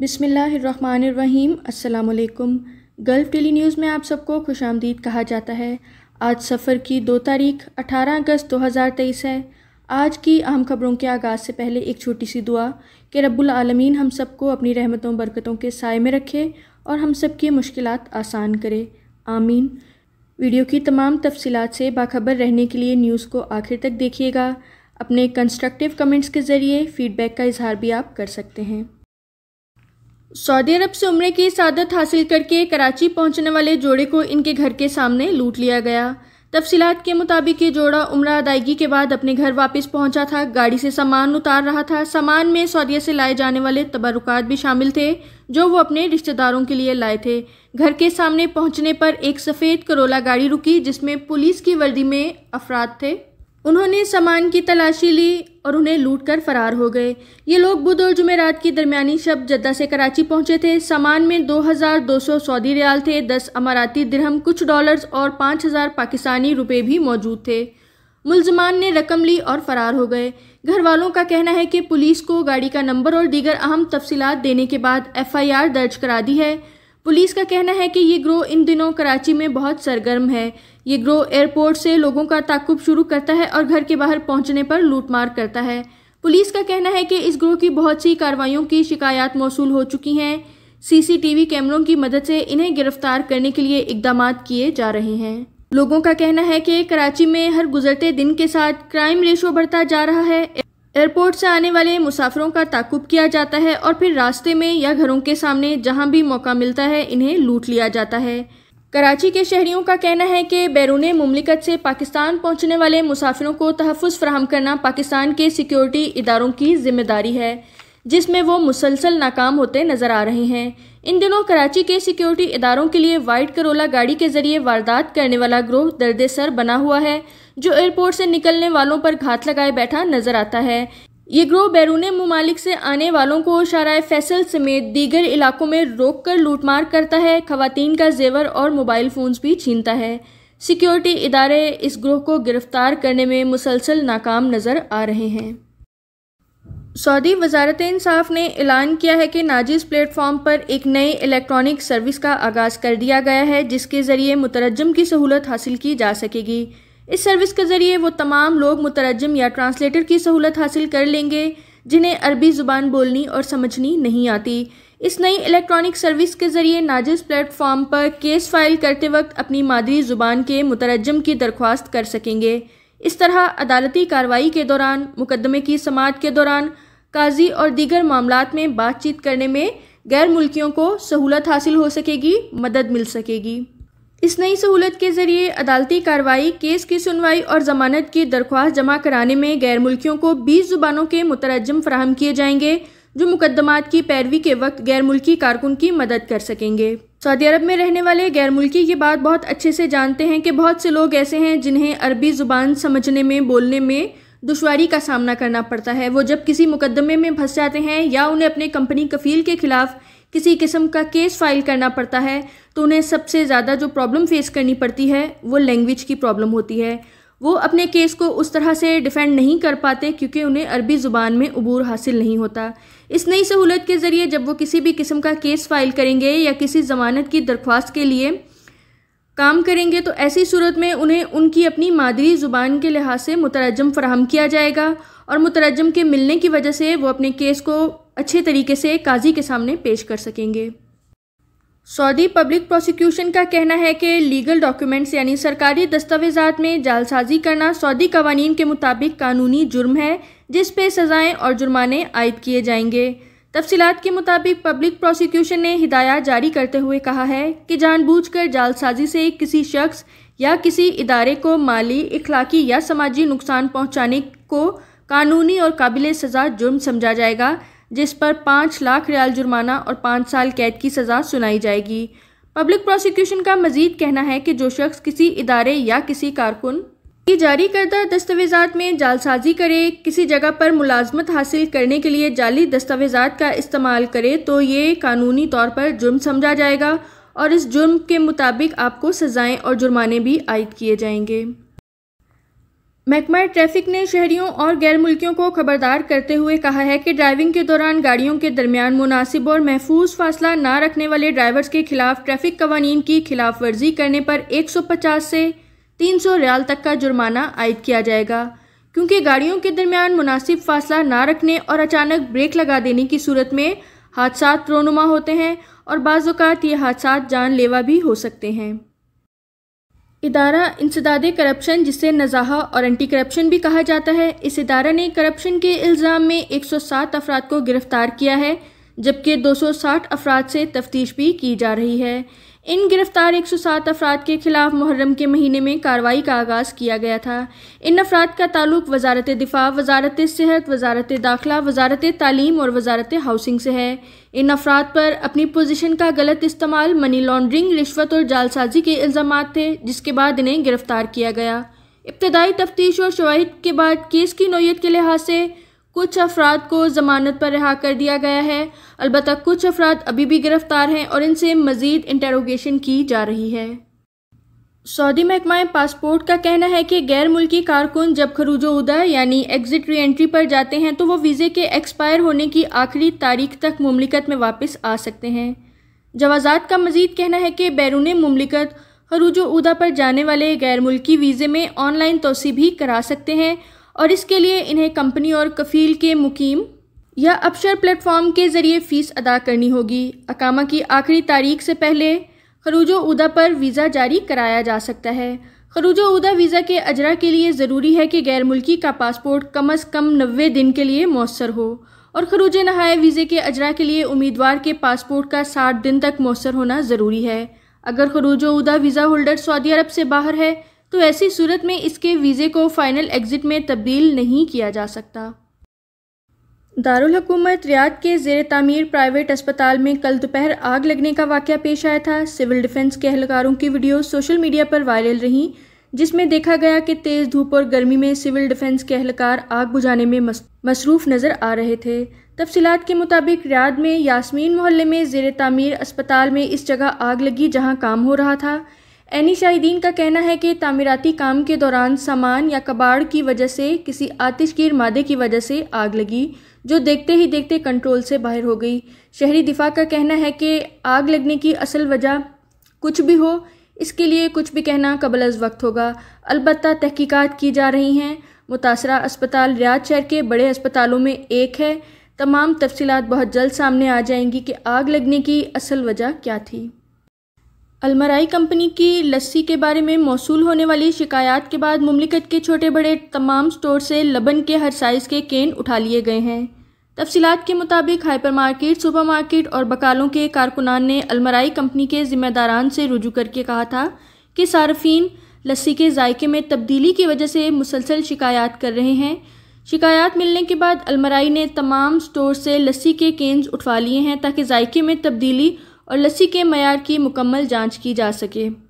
बिसमीम् अल्लाम gulf daily news में आप सबको खुश आमदीद कहा जाता है आज सफ़र की दो तारीख 18 अगस्त 2023 है आज की अहम खबरों के आगाज़ से पहले एक छोटी सी दुआ कि रब्बुल आलमीन हम सबको अपनी रहमतों बरकतों के साय में रखे और हम सब की मुश्किल आसान करे आमीन वीडियो की तमाम तफसीत से बाखबर रहने के लिए न्यूज़ को आखिर तक देखिएगा अपने कंस्ट्रक्टिव कमेंट्स के ज़रिए फ़ीडबैक का इजहार भी आप कर सकते हैं सऊदी अरब से उम्र की सादत हासिल करके कराची पहुंचने वाले जोड़े को इनके घर के सामने लूट लिया गया तफसीत के मुताबिक ये जोड़ा उम्र अदायगी के बाद अपने घर वापस पहुंचा था गाड़ी से सामान उतार रहा था सामान में सऊदी से लाए जाने वाले तबरुकात भी शामिल थे जो वो अपने रिश्तेदारों के लिए लाए थे घर के सामने पहुंचने पर एक सफ़ेद करोला गाड़ी रुकी जिसमें पुलिस की वर्दी में अफराद थे उन्होंने सामान की तलाशी ली और उन्हें लूट कर फरार हो गए ये लोग बुध और जुमेरात की दरमियानी शब जद्दा से कराची पहुंचे थे सामान में 2,200 सऊदी रियाल थे 10 अमाराती दिरहम कुछ डॉलर्स और 5,000 पाकिस्तानी रुपए भी मौजूद थे मुलजमान ने रकम ली और फरार हो गए घर वालों का कहना है कि पुलिस को गाड़ी का नंबर और दीगर अहम तफसीत देने के बाद एफ दर्ज करा दी है पुलिस का कहना है कि ये ग्रोह इन दिनों कराची में बहुत सरगर्म है ये ग्रोह एयरपोर्ट से लोगों का ताकुब शुरू करता है और घर के बाहर पहुंचने पर लूटमार करता है पुलिस का कहना है कि इस ग्रोह की बहुत सी कार्रवाइयों की शिकायत मौसू हो चुकी हैं सीसीटीवी कैमरों की मदद से इन्हें गिरफ्तार करने के लिए इकदाम किए जा रहे हैं लोगों का कहना है कि कराची में हर गुजरते दिन के साथ क्राइम रेशो बढ़ता जा रहा है एयरपोर्ट से आने वाले मुसाफिरों का ताकुब किया जाता है और फिर रास्ते में या घरों के सामने जहां भी मौका मिलता है इन्हें लूट लिया जाता है कराची के शहरियों का कहना है कि बैरून ममलिकत से पाकिस्तान पहुंचने वाले मुसाफिरों को तहफ़ फ्राहम करना पाकिस्तान के सिक्योरिटी इदारों की जिम्मेदारी है जिसमें वो मुसलसल नाकाम होते नज़र आ रहे हैं इन दिनों कराची के सिक्योरिटी इदारों के लिए वाइट करोला गाड़ी के जरिए वारदात करने वाला ग्रोह दर्द सर बना हुआ है जो एयरपोर्ट से निकलने वालों पर घात लगाए बैठा नजर आता है ये ग्रोह बैरून ममालिक से आने वालों को शराय फैसल समेत दीगर इलाकों में रोक कर लूटमार करता है खातन का जेवर और मोबाइल फ़ोन्स भी छीनता है सिक्योरिटी इदारे इस ग्रोह को गिरफ्तार करने में मुसलसल नाकाम नज़र आ रहे हैं सऊदी वजारत इंसाफ ने ऐलान किया है कि नाजिस प्लेटफॉर्म पर एक नए इलेक्ट्रॉनिक सर्विस का आगाज़ कर दिया गया है जिसके ज़रिए मुतरजम की सहूलत हासिल की जा सकेगी इस सर्विस के ज़रिए वो तमाम लोग मुतरजम या ट्रांसलेटर की सहूलत हासिल कर लेंगे जिन्हें अरबी ज़ुबान बोलनी और समझनी नहीं आती इस नई इलेक्ट्रॉनिक सर्विस के ज़रिए नाजिस प्लेटफॉर्म पर केस फाइल करते वक्त अपनी मादरी ज़ुबान के मुतरजम की दरख्वास्त कर सकेंगे इस तरह अदालती कार्रवाई के दौरान मुकदमे की समात के दौरान काजी और दीगर मामला में बातचीत करने में गैर मुल्कियों को सहूलत हासिल हो सकेगी मदद मिल सकेगी इस नई सहूलत के ज़रिए अदालती कार्रवाई केस की सुनवाई और जमानत की दरख्वास्त जमा कराने में गैर मुल्कियों को बीस ज़ुबानों के मुतरजम फ्राहम किए जाएंगे जो मुकदमात की पैरवी के वक्त गैर मुल्की कारकुन की मदद कर सकेंगे सऊदी अरब में रहने वाले गैर मुल्की ये बात बहुत अच्छे से जानते हैं कि बहुत से लोग ऐसे हैं जिन्हें अरबी ज़ुबान समझने में बोलने में दुशारी का सामना करना पड़ता है वो जब किसी मुकदमे में फंस जाते हैं या उन्हें अपने कंपनी कफील के ख़िलाफ़ किसी किस्म का केस फाइल करना पड़ता है तो उन्हें सबसे ज़्यादा जो प्रॉब्लम फेस करनी पड़ती है वो लैंग्वेज की प्रॉब्लम होती है वो अपने केस को उस तरह से डिफेंड नहीं कर पाते क्योंकि उन्हें अरबी ज़ुबान में अबूर हासिल नहीं होता इस नई सहूलत के ज़रिए जब वो किसी भी किस्म का केस फाइल करेंगे या किसी ज़मानत की दरख्वास्त के लिए काम करेंगे तो ऐसी सूरत में उन्हें उनकी अपनी मादरी ज़ुबान के लिहाज से मुतरजम फ़राहम किया जाएगा और मुतरजम के मिलने की वजह से वो अपने केस को अच्छे तरीके से काजी के सामने पेश कर सकेंगे सऊदी पब्लिक प्रोसिक्यूशन का कहना है कि लीगल डॉक्यूमेंट्स यानी सरकारी दस्तावेजात में जालसाजी करना सऊदी कवानीन के मुताबिक कानूनी जुर्म है जिस पे सज़ाएं और जुर्माने आयद किए जाएंगे तफसीत के मुताबिक पब्लिक प्रोसिक्यूशन ने हिदायत जारी करते हुए कहा है कि जानबूझकर जालसाजी से किसी शख्स या किसी इदारे को माली इखलाकी या समाजी नुकसान पहुँचाने को कानूनी और काबिल सज़ा जुर्म समझा जाएगा जिस पर पाँच लाख रियाल जुर्माना और पाँच साल कैद की सज़ा सुनाई जाएगी पब्लिक प्रोसिक्यूशन का मजीद कहना है कि जो शख्स किसी इदारे या किसी कारकुन की जारी करदा दस्तावेज़ा में जालसाजी करे किसी जगह पर मुलाजमत हासिल करने के लिए जाली दस्तावेज़ा का इस्तेमाल करे तो ये कानूनी तौर पर जुर्म समझा जाएगा और इस जुर्म के मुताबिक आपको सज़ाएं और जुर्माने भी आयद किए जाएंगे महकमा ट्रैफिक ने शहरियों और गैर मुल्कियों को खबरदार करते हुए कहा है कि ड्राइविंग के दौरान गाड़ियों के दरमियान मुनासिब और महफूज फासला ना रखने वाले ड्राइवर्स के खिलाफ ट्रैफिक कवानीन की खिलाफ वर्जी करने पर 150 से 300 रियाल तक का जुर्माना आयद किया जाएगा क्योंकि गाड़ियों के दरमियान मुनासिब फासला ना रखने और अचानक ब्रेक लगा देने की सूरत में हादसा रोनुमा होते हैं और बाज़ात ये हादसा जानलेवा भी हो सकते हैं इदारा इंसदाद करप्शन जिसे नज़ाहा और एंटी करप्शन भी कहा जाता है इस इदारा ने करप्शन के इल्ज़ाम में 107 अफराद को गिरफ़्तार किया है जबकि 260 अफराद से तफ्तीश भी की जा रही है इन गिरफ्तार 107 अफराद के खिलाफ मुहर्रम के महीने में कार्रवाई का आगाज किया गया था इन अफराद का ताल्लुक वजारत दिफा वजारत सेहत वजारत दाखिला वजारत तालीम और वजारत हाउसिंग से है इन अफराद पर अपनी पोजिशन का गलत इस्तेमाल मनी लॉन्ड्रिंग रिश्वत और जालसाजी के इल्ज़ाम थे जिसके बाद इन्हें गिरफ्तार किया गया इब्तदाई तफ्तीश और शवाहद के बाद केस की नोयत के लिहाज से कुछ अफराद को ज़मानत पर रिहा कर दिया गया है अलबत् कुछ अफराद अभी भी गिरफ़्तार हैं और इनसे मज़ीद इंटेरोगेशन की जा रही है सऊदी महकमा पासपोर्ट का कहना है कि गैर मुल्की कारकुन जब खरूज उदा यानी एग्ज़िट री एंट्री पर जाते हैं तो वो वीज़े के एक्सपायर होने की आखिरी तारीख तक ममलिकत में वापस आ सकते हैं जवाजात का मजीद कहना है कि बैरून ममलिकत खरूजो उदा पर जाने वाले गैर मुल्की वीज़े में ऑनलाइन तोसी भी करा सकते हैं और इसके लिए इन्हें कंपनी और कफील के मुकीम या अपशर प्लेटफॉर्म के ज़रिए फ़ीस अदा करनी होगी अकामा की आखिरी तारीख से पहले खरूज उदा पर वीज़ा जारी कराया जा सकता है खरूज उदा वीज़ा के अजरा के लिए ज़रूरी है कि गैर मुल्की का पासपोर्ट कम अज़ कम नबे दिन के लिए मौसर हो और खरूज नहाय वीज़े के अजरा के लिए उम्मीदवार के पासपोर्ट का साठ दिन तक मौसर होना ज़रूरी है अगर खरूज उदा वीज़ा होल्डर सऊदी अरब से बाहर है तो ऐसी सूरत में इसके वीज़े को फ़ाइनल एग्ज़िट में तब्दील नहीं किया जा सकता दारकूमत रियाद के जेर तमीर प्राइवेट अस्पताल में कल दोपहर आग लगने का वाक़ पेश आया था सिविल डिफेंस के अहलकारों की वीडियो सोशल मीडिया पर वायरल रहीं जिसमें देखा गया कि तेज़ धूप और गर्मी में सिविल डिफेंस के अहलकार आग बुझाने में मसरूफ़ नज़र आ रहे थे तफसीत के मुताबिक रियाद में यासमीन मोहल्ले में जेर तमीर अस्पताल में इस जगह आग लगी जहाँ काम हो रहा था एनी शाहिदीन का कहना है कि तामीराती काम के दौरान सामान या कबाड़ की वजह से किसी आतिशगीर मादे की वजह से आग लगी जो देखते ही देखते कंट्रोल से बाहर हो गई शहरी दिफा का कहना है कि आग लगने की असल वजह कुछ भी हो इसके लिए कुछ भी कहना कबल अज वक्त होगा अलबत् तहकीकत की जा रही हैं मुतासरा अस्पताल रियाज शहर के बड़े अस्पतालों में एक है तमाम तफसीत बहुत जल्द सामने आ जाएंगी कि आग लगने की असल वजह क्या थी अलमराई कंपनी की लस्सी के बारे में मौसू होने वाली शिकायत के बाद ममलिकत के छोटे बड़े तमाम स्टोर से लबन के हर साइज़ के केन उठा लिए गए हैं तफसीत के मुताबिक हाइपर मार्केट सुपर मार्केट और बकालों के कारकुनान ने अलमराई कंपनी के ज़िम्मेदारान से रुजू करके कहा था कि सार्फिन लस्सी के जायके में तब्दीली की वजह से मुसलसल शिकायत कर रहे हैं शिकायत मिलने के बाद अलमराई ने तमाम स्टोर से लस्सी के केन्स उठवा लिए हैं ताकि जायके में तब्दीली और लस्सी के मैार की मुकम्मल जाँच की जा सके